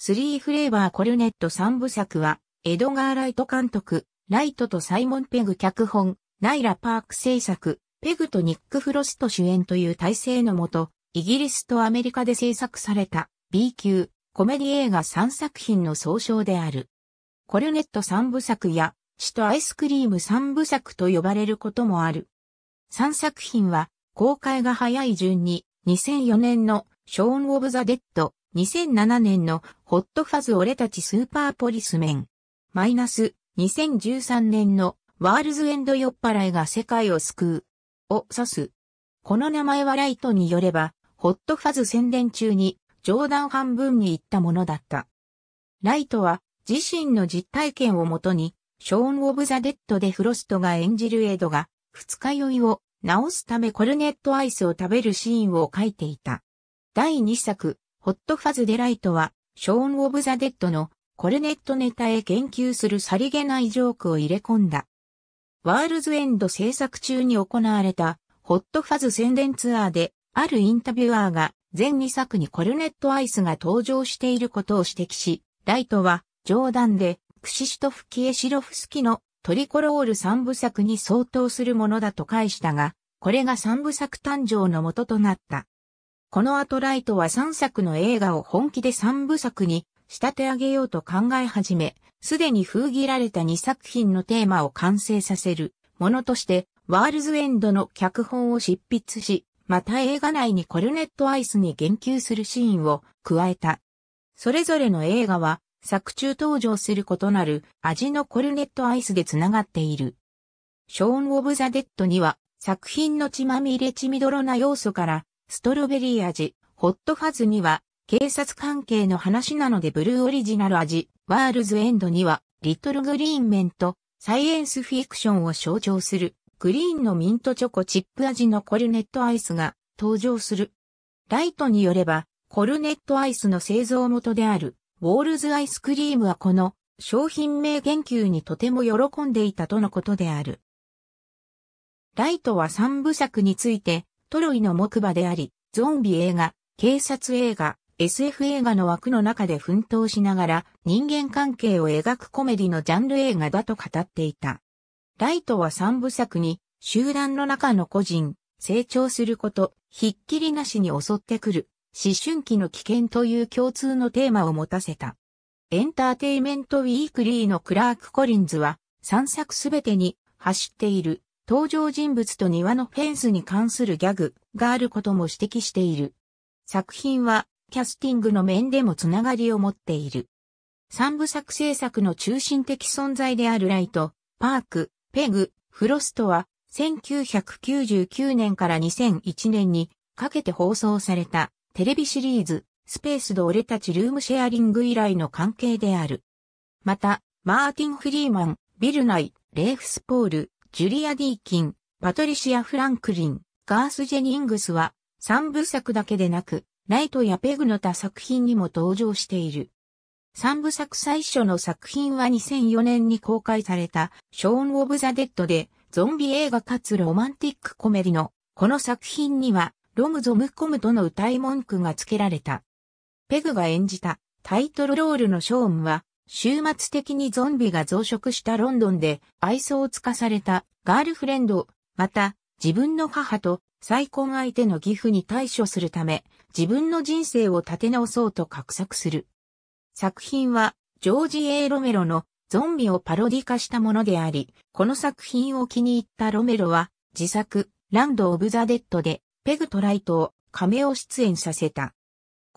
スリーフレーバーコルネット三部作は、エドガー・ライト監督、ライトとサイモン・ペグ脚本、ナイラ・パーク制作、ペグとニック・フロスト主演という体制のもと、イギリスとアメリカで制作された B 級コメディ映画3作品の総称である。コルネット3部作や、死とアイスクリーム3部作と呼ばれることもある。3作品は公開が早い順に2004年のショーン・オブ・ザ・デッド、2007年のホットファズ俺たちスーパーポリスメン。マイナス2013年のワールズエンド酔っ払いが世界を救うを指す。この名前はライトによれば、ホットファズ宣伝中に冗談半分に言ったものだった。ライトは自身の実体験をもとに、ショーン・オブ・ザ・デッドでフロストが演じるエドが、二日酔いを治すためコルネットアイスを食べるシーンを書いていた。第2作、ホットファズデライトは、ショーン・オブ・ザ・デッドのコルネットネタへ言及するさりげないジョークを入れ込んだ。ワールズエンド制作中に行われたホットファズ宣伝ツアーで、あるインタビュアーが全2作にコルネットアイスが登場していることを指摘し、ライトは冗談でクシシトフ・キエシロフスキのトリコロール3部作に相当するものだと返したが、これが3部作誕生の元となった。この後ライトは3作の映画を本気で3部作に仕立て上げようと考え始め、すでに封切られた2作品のテーマを完成させるものとして、ワールズエンドの脚本を執筆し、また映画内にコルネットアイスに言及するシーンを加えた。それぞれの映画は作中登場する異なる味のコルネットアイスで繋がっている。ショーン・オブ・ザ・デッドには作品の血まみれ血みどろな要素からストロベリー味、ホットファズには、警察関係の話なのでブルーオリジナル味、ワールズエンドには、リトルグリーンメント、サイエンスフィクションを象徴する、グリーンのミントチョコチップ味のコルネットアイスが登場する。ライトによれば、コルネットアイスの製造元である、ウォールズアイスクリームはこの商品名研究にとても喜んでいたとのことである。ライトは三部作についてトロイの木馬であり、ゾンビ映画、警察映画、SF 映画の枠の中で奮闘しながら人間関係を描くコメディのジャンル映画だと語っていた。ライトは三部作に集団の中の個人、成長すること、ひっきりなしに襲ってくる、思春期の危険という共通のテーマを持たせた。エンターテイメントウィークリーのクラーク・コリンズは三作すべてに走っている登場人物と庭のフェンスに関するギャグがあることも指摘している。作品はキャスティングの面でもつながりを持っている。三部作制作の中心的存在であるライト、パーク、ペグ、フロストは1999年から2001年にかけて放送されたテレビシリーズスペースド俺たちルームシェアリング以来の関係である。また、マーティン・フリーマン、ビルナイ、レーフ・スポール、ジュリア・ディーキン、パトリシア・フランクリン、ガース・ジェニングスは、三部作だけでなく、ライトやペグの他作品にも登場している。三部作最初の作品は2004年に公開された、ショーン・オブ・ザ・デッドで、ゾンビ映画かつロマンティックコメディの、この作品には、ロムゾムコムとの歌い文句が付けられた。ペグが演じたタイトルロールのショーンは、終末的にゾンビが増殖したロンドンで愛想をつかされたガールフレンド、また自分の母と再婚相手の義父に対処するため自分の人生を立て直そうと画策する。作品はジョージ・ A・ ロメロのゾンビをパロディ化したものであり、この作品を気に入ったロメロは自作ランド・オブ・ザ・デッドでペグ・トライトを亀を出演させた。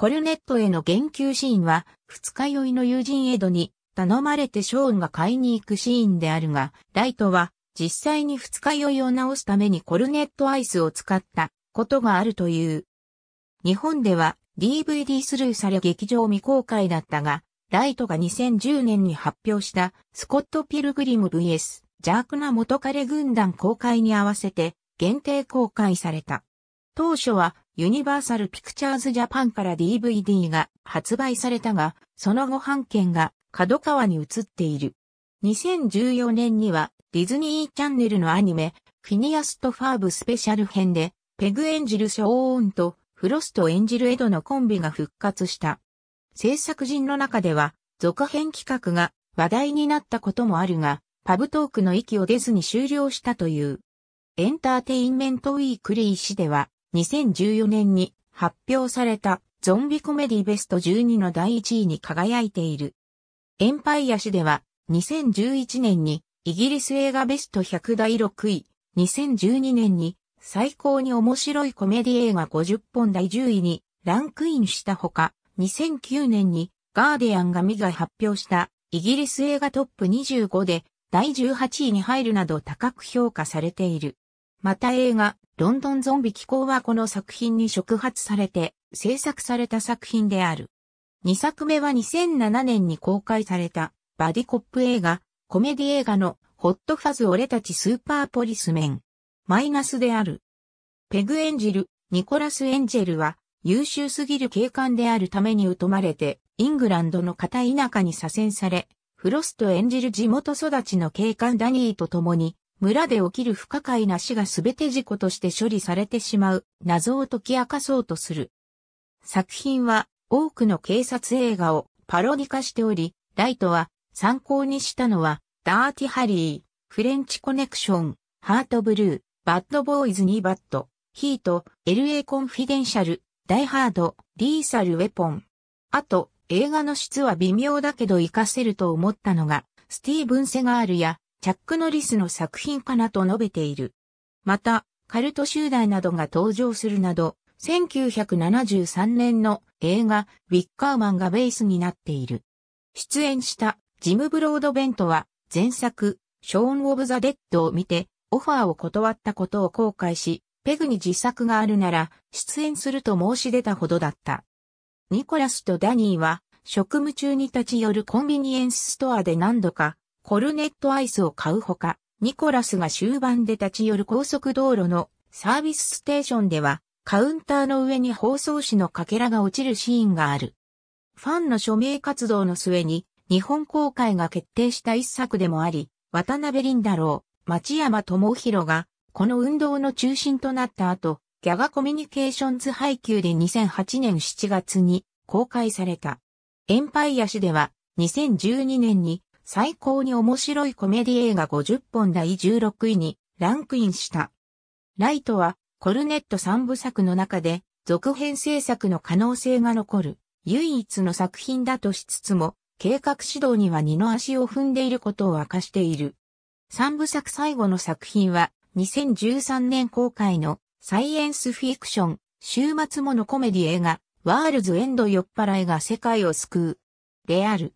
コルネットへの言及シーンは、二日酔いの友人エドに頼まれてショーンが買いに行くシーンであるが、ライトは実際に二日酔いを治すためにコルネットアイスを使ったことがあるという。日本では DVD スルーされ劇場未公開だったが、ライトが2010年に発表したスコット・ピルグリム VS 邪悪な元彼軍団公開に合わせて限定公開された。当初はユニバーサル・ピクチャーズ・ジャパンから DVD が発売されたが、その後版権が角川に移っている。2014年にはディズニーチャンネルのアニメ、フィニアスト・ファーブスペシャル編で、ペグ演じるショーオーンとフロスト演じるエドのコンビが復活した。制作陣の中では、続編企画が話題になったこともあるが、パブトークの域を出ずに終了したという。エンターテインメントウィークリー氏では、2014年に発表されたゾンビコメディベスト12の第1位に輝いている。エンパイア誌では2011年にイギリス映画ベスト100第6位、2012年に最高に面白いコメディ映画50本第10位にランクインしたほか、2009年にガーディアンが未が発表したイギリス映画トップ25で第18位に入るなど高く評価されている。また映画ロンドンゾンビ機構はこの作品に触発されて制作された作品である。2作目は2007年に公開されたバディコップ映画、コメディ映画のホットファズ俺たちスーパーポリスメン。マイナスである。ペグエンジル、ニコラス・エンジェルは優秀すぎる警官であるために疎まれてイングランドの片田舎に左遷され、フロスト演じる地元育ちの警官ダニーと共に村で起きる不可解な死が全て事故として処理されてしまう謎を解き明かそうとする。作品は多くの警察映画をパロディ化しており、ライトは参考にしたのはダーティハリー、フレンチコネクション、ハートブルー、バッドボーイズ2バット、ヒート、LA コンフィデンシャル、ダイハード、リーサルウェポン。あと、映画の質は微妙だけど活かせると思ったのが、スティーブン・セガールやチャック・ノリスの作品かなと述べている。また、カルト集団などが登場するなど、1973年の映画、ウィッカーマンがベースになっている。出演したジム・ブロードベントは、前作、ショーン・オブ・ザ・デッドを見て、オファーを断ったことを後悔し、ペグに自作があるなら、出演すると申し出たほどだった。ニコラスとダニーは、職務中に立ち寄るコンビニエンスストアで何度か、コルネットアイスを買うほか、ニコラスが終盤で立ち寄る高速道路のサービスステーションでは、カウンターの上に包装紙のかけらが落ちるシーンがある。ファンの署名活動の末に、日本公開が決定した一作でもあり、渡辺林太郎、町山智弘が、この運動の中心となった後、ギャガコミュニケーションズ配給で2008年7月に公開された。エンパイア誌では2012年に最高に面白いコメディ映画50本第16位にランクインした。ライトはコルネット3部作の中で続編制作の可能性が残る唯一の作品だとしつつも計画指導には二の足を踏んでいることを明かしている。3部作最後の作品は2013年公開のサイエンスフィクション週末ものコメディ映画ワールズエンド酔っ払いが世界を救う。である。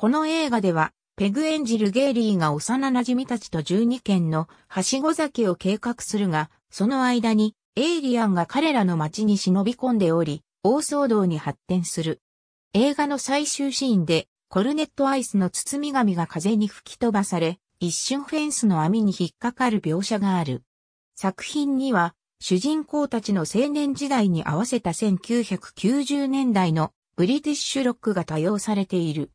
この映画では、ペグ演じるゲイリーが幼馴染たちと12軒のはしご酒を計画するが、その間にエイリアンが彼らの町に忍び込んでおり、大騒動に発展する。映画の最終シーンで、コルネットアイスの包み紙が風に吹き飛ばされ、一瞬フェンスの網に引っかかる描写がある。作品には、主人公たちの青年時代に合わせた1990年代のブリティッシュロックが多用されている。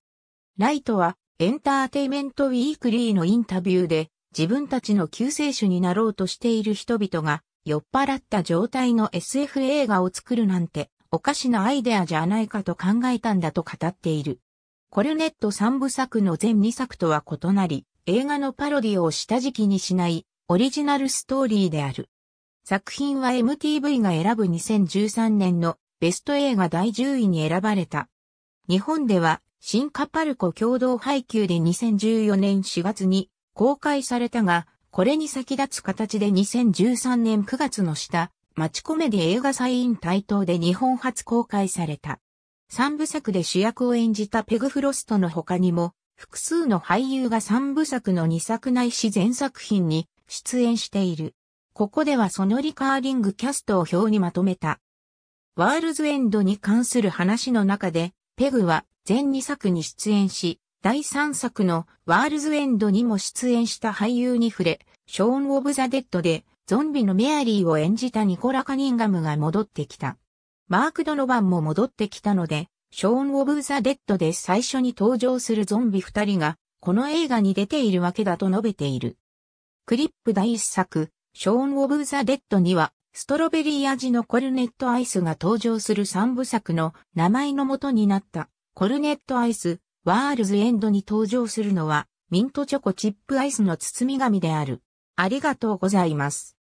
ライトはエンターテイメントウィークリーのインタビューで自分たちの救世主になろうとしている人々が酔っ払った状態の SF 映画を作るなんておかしなアイデアじゃないかと考えたんだと語っている。コルネット3部作の全2作とは異なり、映画のパロディを下敷きにしないオリジナルストーリーである。作品は MTV が選ぶ2013年のベスト映画第10位に選ばれた。日本では新カパルコ共同配給で2014年4月に公開されたが、これに先立つ形で2013年9月の下、町コメディ映画祭ン台頭で日本初公開された。三部作で主役を演じたペグフロストの他にも、複数の俳優が三部作の二作内自然作品に出演している。ここではそのリカーリングキャストを表にまとめた。ワールズエンドに関する話の中で、ペグは全2作に出演し、第3作のワールズエンドにも出演した俳優に触れ、ショーン・オブ・ザ・デッドでゾンビのメアリーを演じたニコラ・カニンガムが戻ってきた。マーク・ドノバンも戻ってきたので、ショーン・オブ・ザ・デッドで最初に登場するゾンビ二人が、この映画に出ているわけだと述べている。クリップ第一作、ショーン・オブ・ザ・デッドには、ストロベリー味のコルネットアイスが登場する三部作の名前の元になったコルネットアイスワールズエンドに登場するのはミントチョコチップアイスの包み紙である。ありがとうございます。